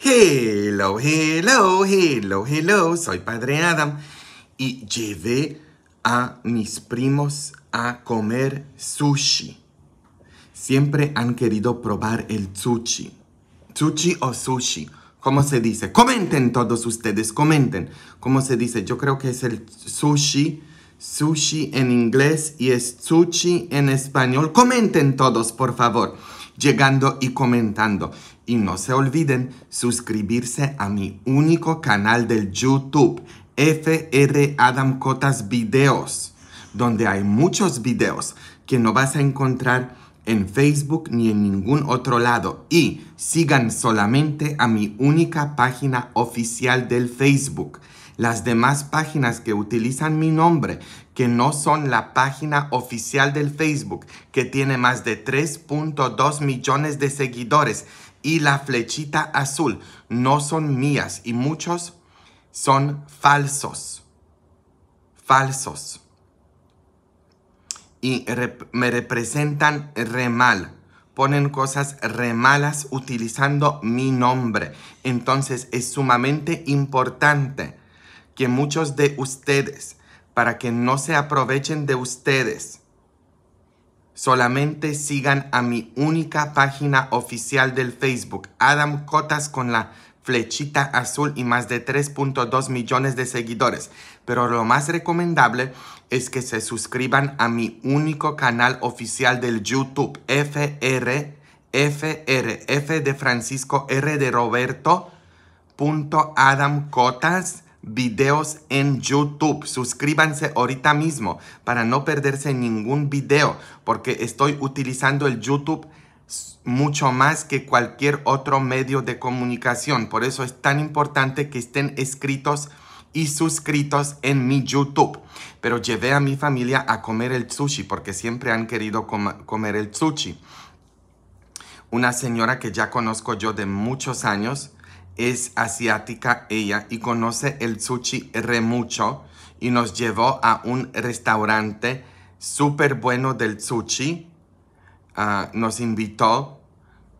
Hello, hello, hello, hello, soy Padre Adam y llevé a mis primos a comer sushi. Siempre han querido probar el sushi. Sushi o sushi, ¿cómo se dice? Comenten todos ustedes, comenten. ¿Cómo se dice? Yo creo que es el sushi, sushi en inglés y es sushi en español. Comenten todos, por favor, llegando y comentando. Y no se olviden suscribirse a mi único canal del YouTube, FR Adam Cotas Videos, donde hay muchos videos que no vas a encontrar en Facebook ni en ningún otro lado. Y sigan solamente a mi única página oficial del Facebook. Las demás páginas que utilizan mi nombre, que no son la página oficial del Facebook, que tiene más de 3.2 millones de seguidores, y la flechita azul no son mías y muchos son falsos. Falsos. Y me representan re mal. Ponen cosas re malas utilizando mi nombre. Entonces es sumamente importante que muchos de ustedes, para que no se aprovechen de ustedes, Solamente sigan a mi única página oficial del Facebook, Adam Cotas con la flechita azul y más de 3.2 millones de seguidores. Pero lo más recomendable es que se suscriban a mi único canal oficial del YouTube, FR, F de Francisco, R de Roberto, punto Adam Cotas videos en YouTube. Suscríbanse ahorita mismo para no perderse ningún video porque estoy utilizando el YouTube mucho más que cualquier otro medio de comunicación. Por eso es tan importante que estén escritos y suscritos en mi YouTube. Pero llevé a mi familia a comer el sushi porque siempre han querido comer el sushi. Una señora que ya conozco yo de muchos años es asiática ella y conoce el sushi mucho y nos llevó a un restaurante súper bueno del sushi. Ah, nos invitó,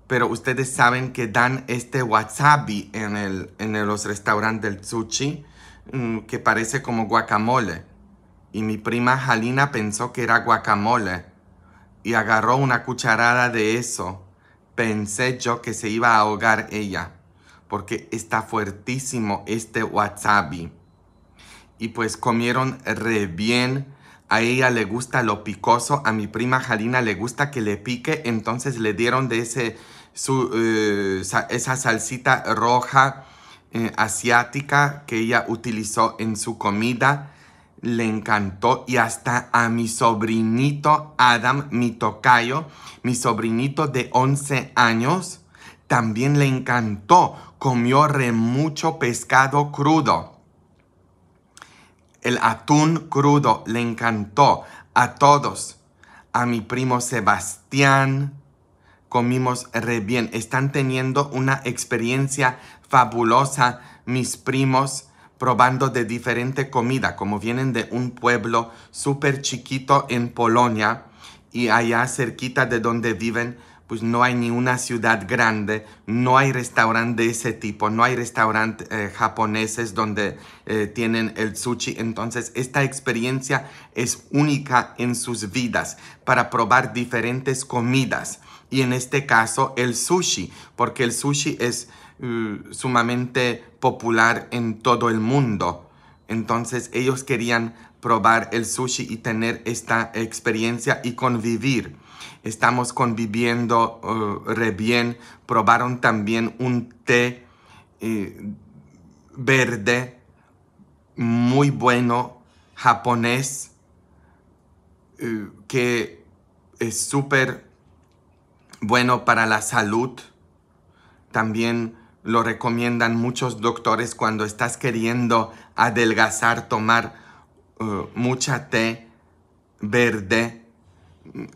pero ustedes saben que dan este wasabi en, el, en los restaurantes del sushi mm, que parece como guacamole. Y mi prima Jalina pensó que era guacamole y agarró una cucharada de eso. Pensé yo que se iba a ahogar ella porque está fuertísimo este wasabi. Y pues comieron re bien. A ella le gusta lo picoso, a mi prima Jalina le gusta que le pique, entonces le dieron de ese, eh, esa salsita roja eh, asiática que ella utilizó en su comida. Le encantó y hasta a mi sobrinito Adam, mi tocayo, mi sobrinito de 11 años, también le encantó. Comió re mucho pescado crudo. El atún crudo le encantó a todos. A mi primo Sebastián comimos re bien. Están teniendo una experiencia fabulosa mis primos probando de diferente comida, como vienen de un pueblo súper chiquito en Polonia y allá cerquita de donde viven pues no hay ni una ciudad grande, no hay restaurante de ese tipo, no hay restaurantes eh, japoneses donde eh, tienen el sushi. Entonces esta experiencia es única en sus vidas para probar diferentes comidas y en este caso el sushi, porque el sushi es eh, sumamente popular en todo el mundo. Entonces ellos querían probar el sushi y tener esta experiencia y convivir estamos conviviendo eh, re bien. Probaron también un té eh, verde muy bueno japonés eh, que es súper bueno para la salud. También lo recomiendan muchos doctores cuando estás queriendo adelgazar, tomar mucha té verde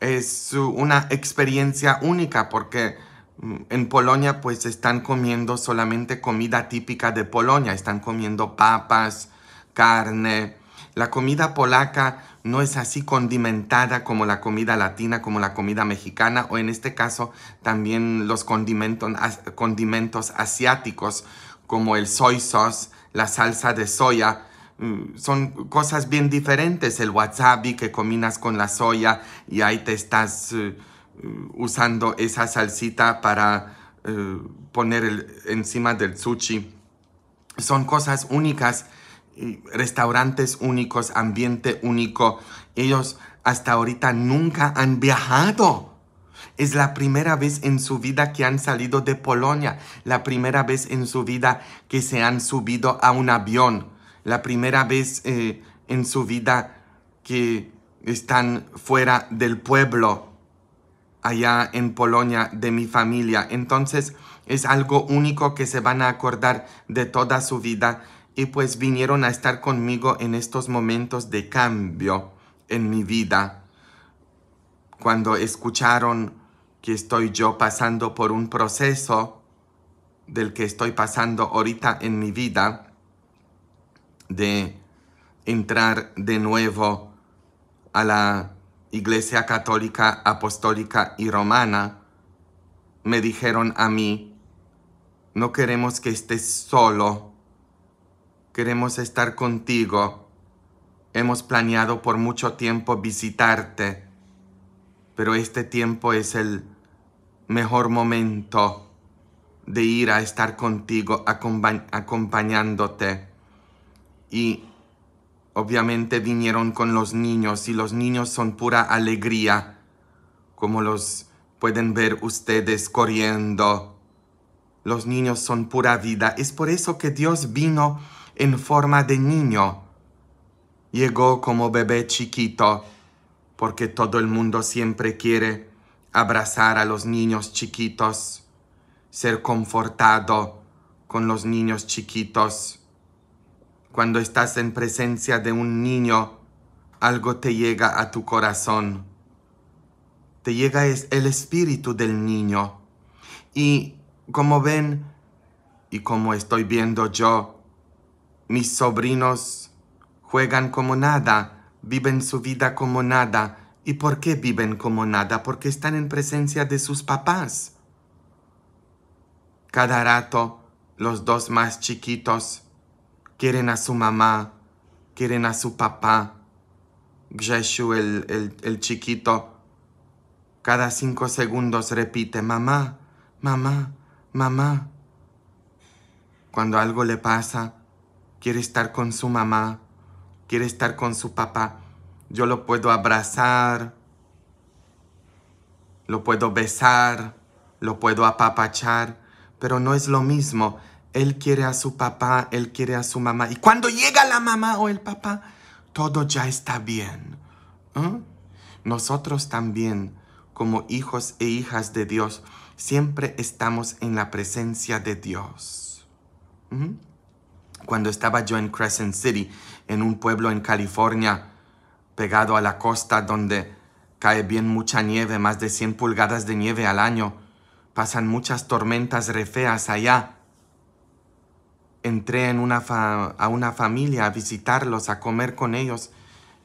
es una experiencia única porque mm, en Polonia pues están comiendo solamente comida típica de Polonia, están comiendo papas, carne. La comida polaca no es así condimentada como la comida latina, como la comida mexicana o en este caso también los condimentos, asiáticos como el soy sauce, la salsa de soya Mm, son cosas bien diferentes. El wasabi que combinas con la soya y ahí te estás eh, mm, usando esa salsita para eh, poner el, encima del sushi. Son cosas únicas, restaurantes únicos, ambiente único. Ellos hasta ahorita nunca han viajado. Es la primera vez en su vida que han salido de Polonia, la primera vez en su vida que se han subido a un avión la primera vez eh, en su vida que están fuera del pueblo allá en Polonia de mi familia. Entonces es algo único que se van a acordar de toda su vida y pues vinieron a estar conmigo en estos momentos de cambio en mi vida. Cuando escucharon que estoy yo pasando por un proceso del que estoy pasando ahorita en mi vida, de entrar de nuevo a la Iglesia Católica, Apostólica y Romana, me dijeron a mí, no queremos que estés solo, queremos estar contigo. Hemos planeado por mucho tiempo visitarte, pero este tiempo es el mejor momento de ir a estar contigo acompañándote y obviamente vinieron con los niños y los niños son pura alegría, como los pueden ver ustedes corriendo. Los niños son pura vida. Es por eso que Dios vino en forma de niño. Llegó como bebé chiquito, porque todo el mundo siempre quiere abrazar a los niños chiquitos, ser confortado con los niños chiquitos cuando estás en presencia de un niño, algo te llega a tu corazón. Te llega el espíritu del niño. Y como ven, y como estoy viendo yo, mis sobrinos juegan como nada, viven su vida como nada. ¿Y por qué viven como nada? Porque están en presencia de sus papás. Cada rato, los dos más chiquitos quieren a su mamá, quieren a su papá. Gjeshu, el chiquito, cada cinco segundos repite, mamá, mamá, mamá. Cuando algo le pasa, quiere estar con su mamá, quiere estar con su papá. Yo lo puedo abrazar, lo puedo besar, lo puedo apapachar, pero no es lo mismo él quiere a su papá, él quiere a su mamá. Y cuando llega la mamá o el papá, todo ya está bien. ¿eh? Nosotros también, como hijos e hijas de Dios, siempre estamos en la presencia de Dios. ¿eh? Cuando estaba yo en Crescent City, en un pueblo en California, pegado a la costa donde cae bien mucha nieve, más de 100 pulgadas de nieve al año, pasan muchas tormentas refeas allá entré en una a una familia a visitarlos, a comer con ellos,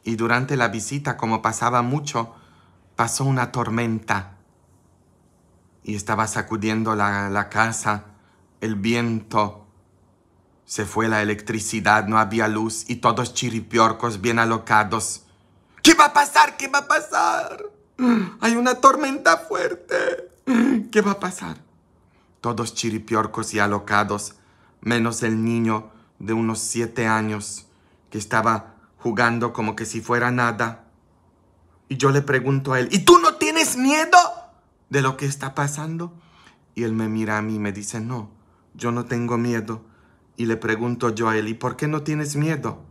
y durante la visita, como pasaba mucho, pasó una tormenta y estaba sacudiendo la, la casa, el viento, se fue la electricidad, no había luz y todos chiripiorcos bien alocados. ¿Qué va a pasar? ¿Qué va a pasar? Hay una tormenta fuerte. ¿Qué va a pasar? Todos chiripiorcos y alocados menos el niño de unos siete años que estaba jugando como que si fuera nada. Y yo le pregunto a él, ¿y tú no tienes miedo de lo que está pasando? Y él me mira a mí y me dice, no, yo no tengo miedo. Y le pregunto yo a él, ¿y por qué no tienes miedo?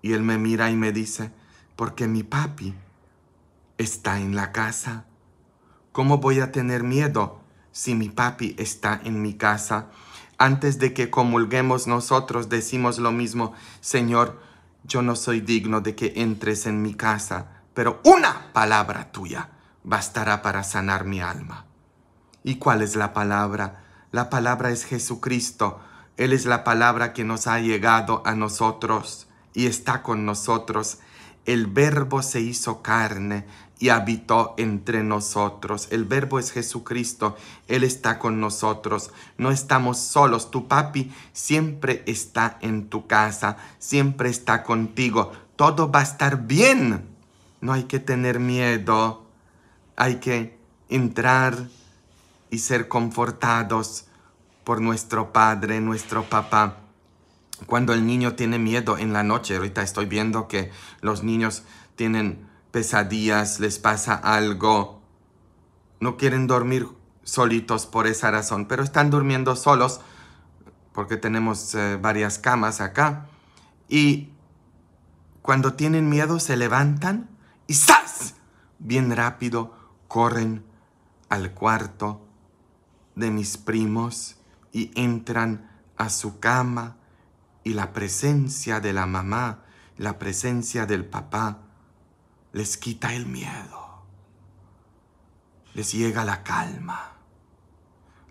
Y él me mira y me dice, porque mi papi está en la casa. ¿Cómo voy a tener miedo si mi papi está en mi casa? Antes de que comulguemos nosotros decimos lo mismo, Señor, yo no soy digno de que entres en mi casa, pero una palabra tuya bastará para sanar mi alma. ¿Y cuál es la palabra? La palabra es Jesucristo. Él es la palabra que nos ha llegado a nosotros y está con nosotros. El verbo se hizo carne y habitó entre nosotros. El verbo es Jesucristo, Él está con nosotros, no estamos solos, tu papi siempre está en tu casa, siempre está contigo, todo va a estar bien. No hay que tener miedo, hay que entrar y ser confortados por nuestro padre, nuestro papá. Cuando el niño tiene miedo en la noche, ahorita estoy viendo que los niños tienen pesadillas, les pasa algo, no quieren dormir solitos por esa razón, pero están durmiendo solos porque tenemos eh, varias camas acá. Y cuando tienen miedo se levantan y ¡zas! Bien rápido corren al cuarto de mis primos y entran a su cama y la presencia de la mamá, la presencia del papá les quita el miedo, les llega la calma,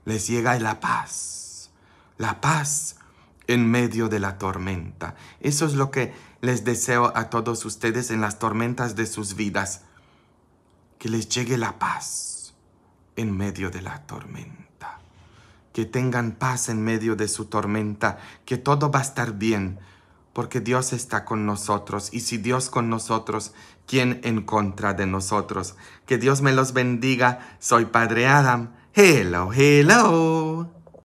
les llega la paz, la paz en medio de la tormenta. Eso es lo que les deseo a todos ustedes en las tormentas de sus vidas, que les llegue la paz en medio de la tormenta, que tengan paz en medio de su tormenta, que todo va a estar bien, porque Dios está con nosotros, y si Dios con nosotros ¿Quién en contra de nosotros. Que Dios me los bendiga. Soy Padre Adam. Hello, hello.